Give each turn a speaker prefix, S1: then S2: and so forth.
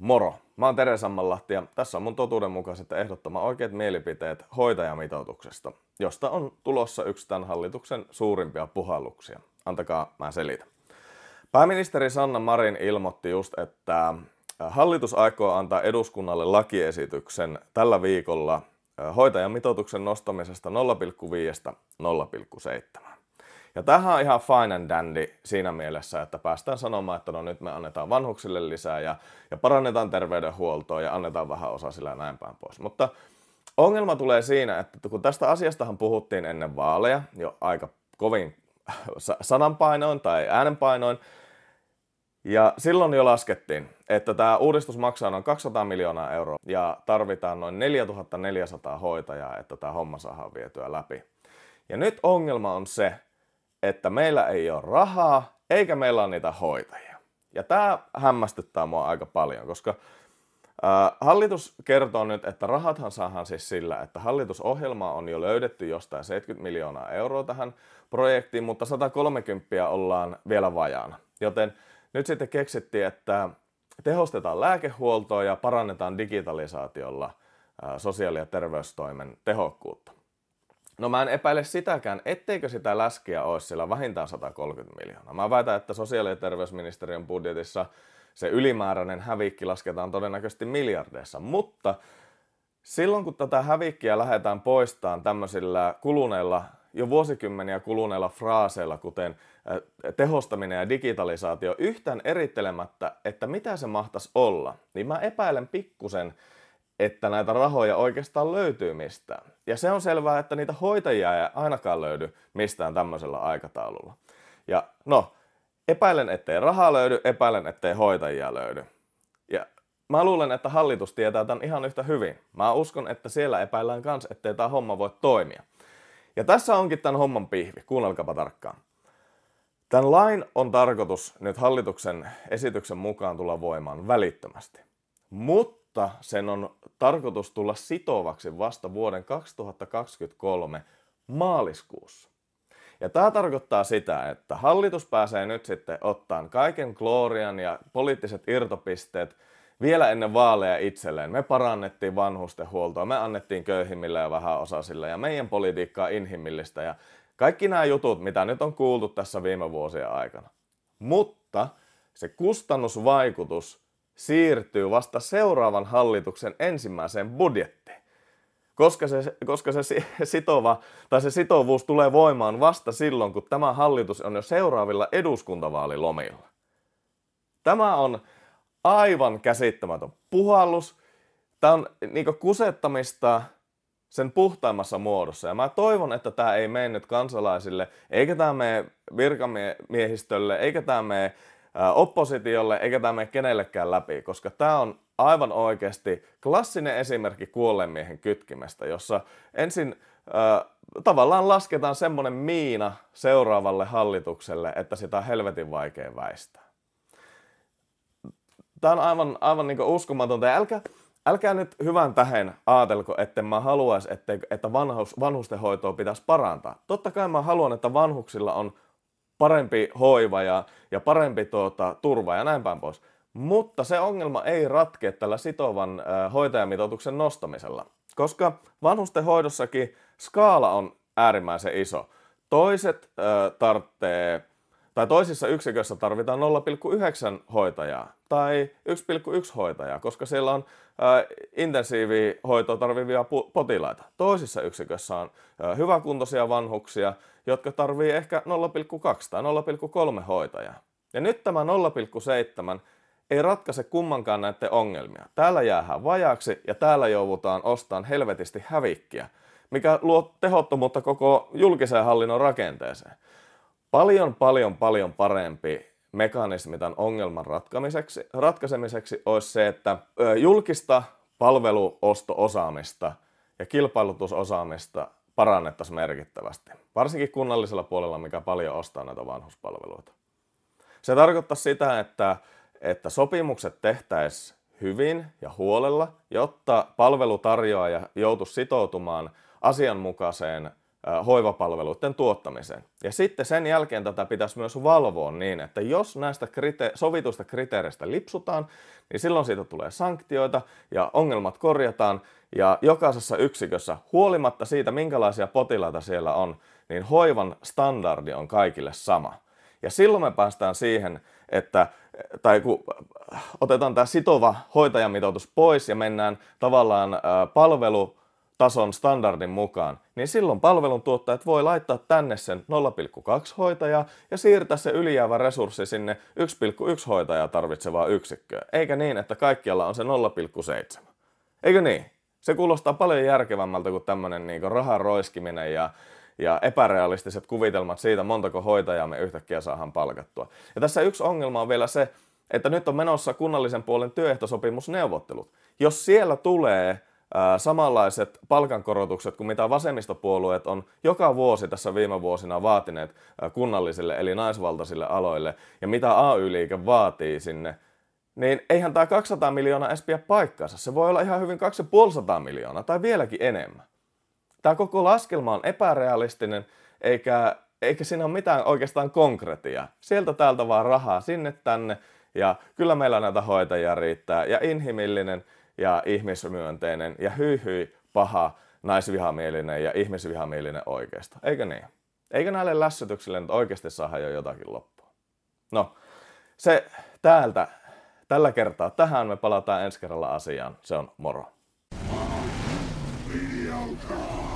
S1: Moro! Mä oon Tere Sammanlahti ja tässä on mun totuudenmukaiset ja ehdottoma oikeat mielipiteet hoitajamitoituksesta, josta on tulossa yksi tämän hallituksen suurimpia puhalluksia. Antakaa, mä selitän. Pääministeri Sanna Marin ilmoitti just, että äh, hallitus aikoo antaa eduskunnalle lakiesityksen tällä viikolla äh, hoitajamitoituksen nostamisesta 0,5-0,7. Ja tähän on ihan fine and dandy siinä mielessä, että päästään sanomaan, että no nyt me annetaan vanhuksille lisää ja, ja parannetaan terveydenhuoltoa ja annetaan vähän osa sillä ja näin päin pois. Mutta ongelma tulee siinä, että kun tästä asiastahan puhuttiin ennen vaaleja jo aika kovin sananpainoin tai äänenpainoin, ja silloin jo laskettiin, että tämä uudistus maksaa noin 200 miljoonaa euroa ja tarvitaan noin 4400 hoitajaa, että tämä homma saadaan vietyä läpi. Ja nyt ongelma on se, että meillä ei ole rahaa eikä meillä ole niitä hoitajia. Ja tämä hämmästyttää mua aika paljon, koska Hallitus kertoo nyt, että rahathan saadaan siis sillä, että hallitusohjelmaa on jo löydetty jostain 70 miljoonaa euroa tähän projektiin, mutta 130 ollaan vielä vajaana. Joten nyt sitten keksittiin, että tehostetaan lääkehuoltoa ja parannetaan digitalisaatiolla sosiaali- ja terveystoimen tehokkuutta. No mä en epäile sitäkään, etteikö sitä läskiä olisi sillä vähintään 130 miljoonaa. Mä väitän, että sosiaali- ja terveysministeriön budjetissa se ylimääräinen hävikki lasketaan todennäköisesti miljardeissa, mutta silloin kun tätä hävikkiä lähdetään poistamaan tämmöisillä kuluneilla, jo vuosikymmeniä kuluneilla fraaseilla, kuten eh, tehostaminen ja digitalisaatio, yhtään erittelemättä, että mitä se mahtaisi olla, niin mä epäilen pikkusen, että näitä rahoja oikeastaan löytyy mistään. Ja se on selvää, että niitä hoitajia ei ainakaan löydy mistään tämmöisellä aikataululla. Ja no, epäilen, ettei rahaa löydy, epäilen, ettei hoitajia löydy. Ja mä luulen, että hallitus tietää tämän ihan yhtä hyvin. Mä uskon, että siellä epäillään kans, ettei tämä homma voi toimia. Ja tässä onkin tämän homman pihvi, kuunnelkapa tarkkaan. Tämän lain on tarkoitus nyt hallituksen esityksen mukaan tulla voimaan välittömästi. Mutta mutta sen on tarkoitus tulla sitovaksi vasta vuoden 2023 maaliskuussa. Ja tämä tarkoittaa sitä, että hallitus pääsee nyt sitten ottaan kaiken kloorian ja poliittiset irtopisteet vielä ennen vaaleja itselleen. Me parannettiin vanhustenhuoltoa, me annettiin köyhimmille ja vähän osasille ja meidän politiikka on inhimillistä ja kaikki nämä jutut, mitä nyt on kuultu tässä viime vuosien aikana. Mutta se kustannusvaikutus siirtyy vasta seuraavan hallituksen ensimmäiseen budjettiin, koska se, koska se, sitova, tai se sitovuus tulee voimaan vasta silloin, kun tämä hallitus on jo seuraavilla eduskuntavaalilomilla. Tämä on aivan käsittämätön puhallus. Tämä on niin kusettamista sen puhtaimmassa muodossa. Ja mä toivon, että tämä ei mene nyt kansalaisille, eikä tämä mene virkamiehistölle, eikä tämä mene oppositiolle, eikä tämä mene kenellekään läpi, koska tämä on aivan oikeasti klassinen esimerkki kuolleen miehen kytkimestä, jossa ensin tavallaan lasketaan semmoinen miina seuraavalle hallitukselle, että sitä on helvetin vaikea väistää. Tämä on aivan, aivan niin uskomatonta. älkää, älkää nyt hyvän tähän aatelko, että mä haluaisin, että, että vanhus, vanhustenhoitoa pitäisi parantaa. Totta kai mä haluan, että vanhuksilla on parempi hoiva ja, ja parempi tuota, turva ja näin päin pois. Mutta se ongelma ei ratkea tällä sitovan äh, hoitajamitoituksen nostamisella, koska vanhusten hoidossakin skaala on äärimmäisen iso. Toiset äh, tarvitsee tai toisissa yksikössä tarvitaan 0,9 hoitajaa tai 1,1 hoitajaa, koska siellä on äh, intensiivi hoitoa tarvivia potilaita. Toisissa yksikössä on äh, hyväkuntoisia vanhuksia, jotka tarvii ehkä 0,2 tai 0,3 hoitajaa. Ja nyt tämä 0,7 ei ratkaise kummankaan näiden ongelmia. Täällä jäähän vajaaksi ja täällä joudutaan ostamaan helvetisti hävikkiä, mikä luo tehottomuutta koko julkisen hallinnon rakenteeseen. Paljon, paljon, paljon parempi mekanismi tämän ongelman ratkaisemiseksi, ratkaisemiseksi olisi se, että julkista palveluosto-osaamista ja kilpailutusosaamista parannettaisiin merkittävästi. Varsinkin kunnallisella puolella, mikä paljon ostaa näitä vanhuspalveluita. Se tarkoittaa sitä, että, että sopimukset tehtäisiin hyvin ja huolella, jotta palvelutarjoaja joutuisi sitoutumaan asianmukaiseen hoivapalveluiden tuottamiseen. Ja sitten sen jälkeen tätä pitäisi myös valvoa niin, että jos näistä krite- sovituista kriteereistä lipsutaan, niin silloin siitä tulee sanktioita ja ongelmat korjataan ja jokaisessa yksikössä, huolimatta siitä minkälaisia potilaita siellä on, niin hoivan standardi on kaikille sama. Ja silloin me päästään siihen, että tai kun otetaan tämä sitova hoitajamitoitus pois ja mennään tavallaan palvelu tason standardin mukaan, niin silloin palveluntuottajat voi laittaa tänne sen 0,2 hoitajaa ja siirtää se ylijäävä resurssi sinne 1,1 hoitajaa tarvitsevaa yksikköä, eikä niin, että kaikkialla on se 0,7. Eikö niin? Se kuulostaa paljon järkevämmältä kuin tämmöinen niin rahan roiskiminen ja ja epärealistiset kuvitelmat siitä, montako hoitajaa me yhtäkkiä saahan palkattua. Ja tässä yksi ongelma on vielä se, että nyt on menossa kunnallisen puolen työehtosopimusneuvottelut. Jos siellä tulee samanlaiset palkankorotukset kuin mitä vasemmistopuolueet on joka vuosi tässä viime vuosina vaatineet kunnallisille eli naisvaltaisille aloille ja mitä AY-liike vaatii sinne, niin eihän tämä 200 miljoonaa edes pidä paikkansa. Se voi olla ihan hyvin 2,5 miljoonaa tai vieläkin enemmän. Tämä koko laskelma on epärealistinen eikä, eikä siinä ole mitään oikeastaan konkretia. Sieltä täältä vaan rahaa sinne tänne ja kyllä meillä näitä hoitajia riittää ja inhimillinen ja ihmismyönteinen ja hyhyi paha, naisvihamielinen ja ihmisvihamielinen oikeasta Eikö niin? Eikö näille lässytyksille nyt oikeasti saada jo jotakin loppua? No, se täältä tällä kertaa tähän. Me palataan ensi kerralla asiaan. Se on moro. Maa,